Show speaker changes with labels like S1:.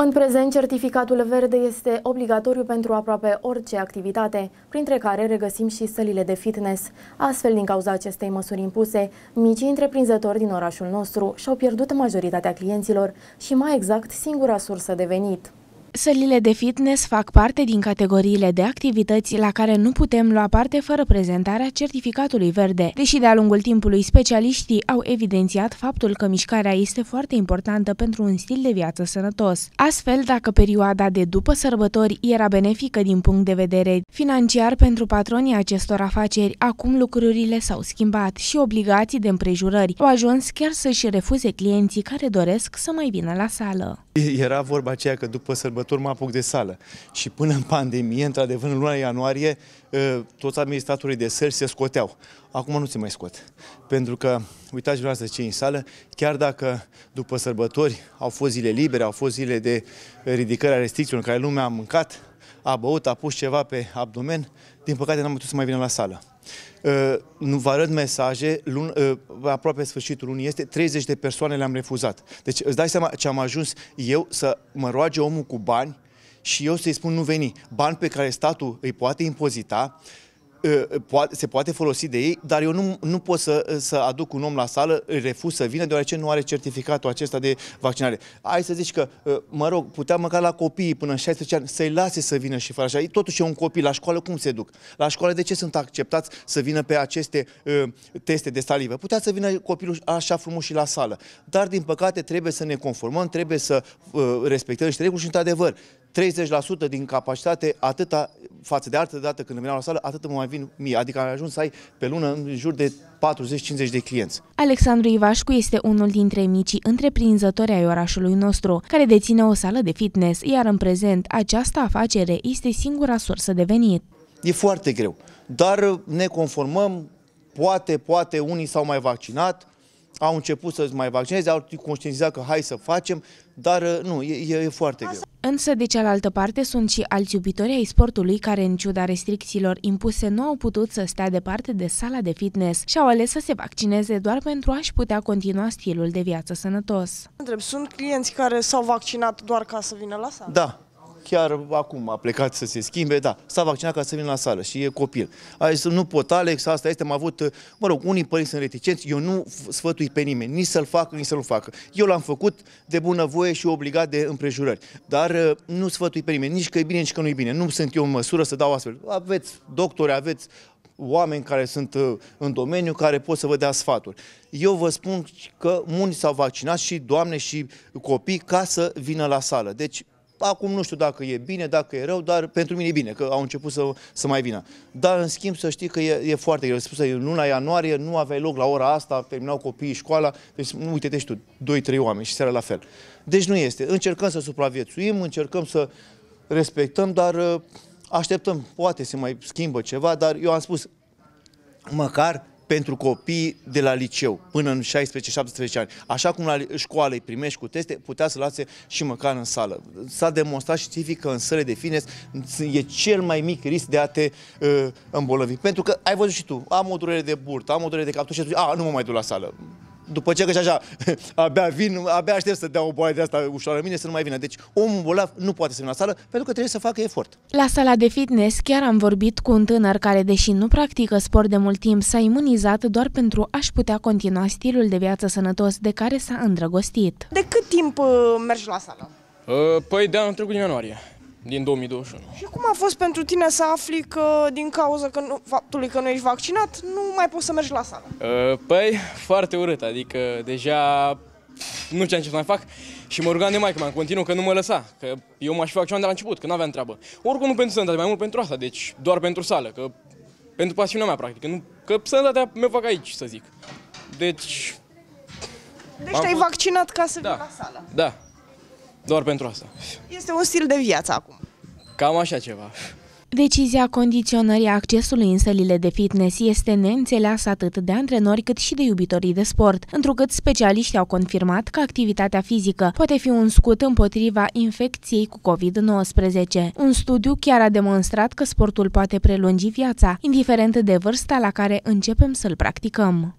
S1: În prezent, certificatul verde este obligatoriu pentru aproape orice activitate, printre care regăsim și sălile de fitness. Astfel, din cauza acestei măsuri impuse, micii întreprinzători din orașul nostru și-au pierdut majoritatea clienților și, mai exact, singura sursă de venit. Sălile de fitness fac parte din categoriile de activități la care nu putem lua parte fără prezentarea certificatului verde. Deși de-a lungul timpului specialiștii au evidențiat faptul că mișcarea este foarte importantă pentru un stil de viață sănătos. Astfel, dacă perioada de după sărbători era benefică din punct de vedere financiar pentru patronii acestor afaceri, acum lucrurile s-au schimbat și obligații de împrejurări au ajuns chiar să-și refuze clienții care doresc să mai vină la sală.
S2: Era vorba aceea că după sărbători mă apuc de sală. Și până în pandemie, într-adevăr, în luna ianuarie, ă, toți administratorii de sări se scoteau. Acum nu se mai scot. Pentru că, uitați vreau să ce în sală, chiar dacă după sărbători au fost zile libere, au fost zile de ridicare a restricțiilor în care lumea a mâncat, a băut, a pus ceva pe abdomen, din păcate n-am putut să mai vină la sală. Ă, nu vă arăt mesaje, lun, ă, aproape sfârșitul lunii este, 30 de persoane le-am refuzat. Deci îți dai seama ce am ajuns eu să mă roage omul cu bani și eu să-i spun nu veni. Bani pe care statul îi poate impozita, Ă, ă, se poate folosi de ei, dar eu nu, nu pot să, să aduc un om la sală, refuz să vină, deoarece nu are certificatul acesta de vaccinare. Ai să zici că, ă, mă rog, putea măcar la copiii până în 16 ani să-i lase să vină și fără așa. Totuși e un copil, la școală cum se duc? La școală de ce sunt acceptați să vină pe aceste uh, teste de salivă? Putea să vină copilul așa frumos și la sală. Dar, din păcate, trebuie să ne conformăm, trebuie să uh, respectăm și trebuie și, într-adevăr, 30% din capacitate, atâta față de altă dată când veneam la sală, atât mă mai vin mie. Adică am ajuns să ai pe lună în jur de 40-50 de clienți.
S1: Alexandru Ivașcu este unul dintre micii întreprinzători ai orașului nostru, care deține o sală de fitness, iar în prezent această afacere este singura sursă de venit.
S2: E foarte greu, dar ne conformăm, poate, poate unii s-au mai vaccinat, au început să-ți mai vaccineze, au conștientizat că hai să facem, dar nu, e, e foarte greu.
S1: Însă, de cealaltă parte, sunt și alți iubitori ai sportului care, în ciuda restricțiilor impuse, nu au putut să stea departe de sala de fitness și au ales să se vaccineze doar pentru a-și putea continua stilul de viață sănătos. Întreb, sunt clienți care s-au vaccinat doar ca să vină la sală?
S2: Da, chiar acum a plecat să se schimbe, da, s-a vaccinat ca să vină la sală și e copil. A zis, nu pot, Alex, asta este, am avut, mă rog, unii părinți sunt reticenți, eu nu sfătui pe nimeni, nici să-l facă, nici să nu facă. Eu l-am făcut de bunăvoie și obligat de împrejurări, dar uh, nu sfătui pe nimeni, nici că e bine, nici că nu e bine. Nu sunt eu în măsură să dau astfel. Aveți doctori, aveți oameni care sunt uh, în domeniu, care pot să vă dea sfaturi. Eu vă spun că mulți s-au vaccinat și doamne și copii ca să vină la sală. Deci Acum nu știu dacă e bine, dacă e rău, dar pentru mine e bine, că au început să, să mai vină. Dar, în schimb, să știi că e, e foarte greu. Spus, în luna ianuarie nu aveai loc la ora asta, terminau copiii școala, deci nu uite te și deci tu, 2-3 oameni și seara la fel. Deci nu este. Încercăm să supraviețuim, încercăm să respectăm, dar ă, așteptăm, poate se mai schimbă ceva, dar eu am spus, măcar pentru copii de la liceu până în 16-17 ani. Așa cum la școală îi primești cu teste, putea să lase și măcar în sală. S-a demonstrat științific că în sale de fitness e cel mai mic risc de a te uh, îmbolnăvi. Pentru că ai văzut și tu, am o durere de burtă, am o durere de captură și a, nu mă mai duc la sală după ce că și așa, abia vin, abia aștept să dea o boală de asta ușoară mine să nu mai vină. Deci omul bolnav nu poate să vină la sală pentru că trebuie să facă efort.
S1: La sala de fitness chiar am vorbit cu un tânăr care, deși nu practică sport de mult timp, s-a imunizat doar pentru a-și putea continua stilul de viață sănătos de care s-a îndrăgostit. De cât timp uh, mergi la sală?
S3: Uh, păi de anul trecut din ianuarie din 2021. Și
S1: cum a fost pentru tine să afli că din cauza că nu, faptului că nu ești vaccinat, nu mai poți să mergi la sală?
S3: Uh, păi, foarte urât, adică deja nu știam ce să mai fac și mă rugam de că mea, continuu că nu mă lăsa, că eu m-aș fi vaccinat de la început, că nu aveam treabă. Oricum nu pentru sănătate, mai mult pentru asta, deci doar pentru sală, că pentru pasiunea mea, practic, că, nu, că sănătatea mea fac aici, să zic. Deci... Deci te-ai
S1: vaccinat ca să da, vii la sală.
S3: Da. Doar pentru asta.
S1: Este un stil de viață acum.
S3: Cam așa ceva.
S1: Decizia condiționării accesului în sălile de fitness este neînțeleasă atât de antrenori cât și de iubitorii de sport, întrucât specialiștii au confirmat că activitatea fizică poate fi un scut împotriva infecției cu COVID-19. Un studiu chiar a demonstrat că sportul poate prelungi viața, indiferent de vârsta la care începem să-l practicăm.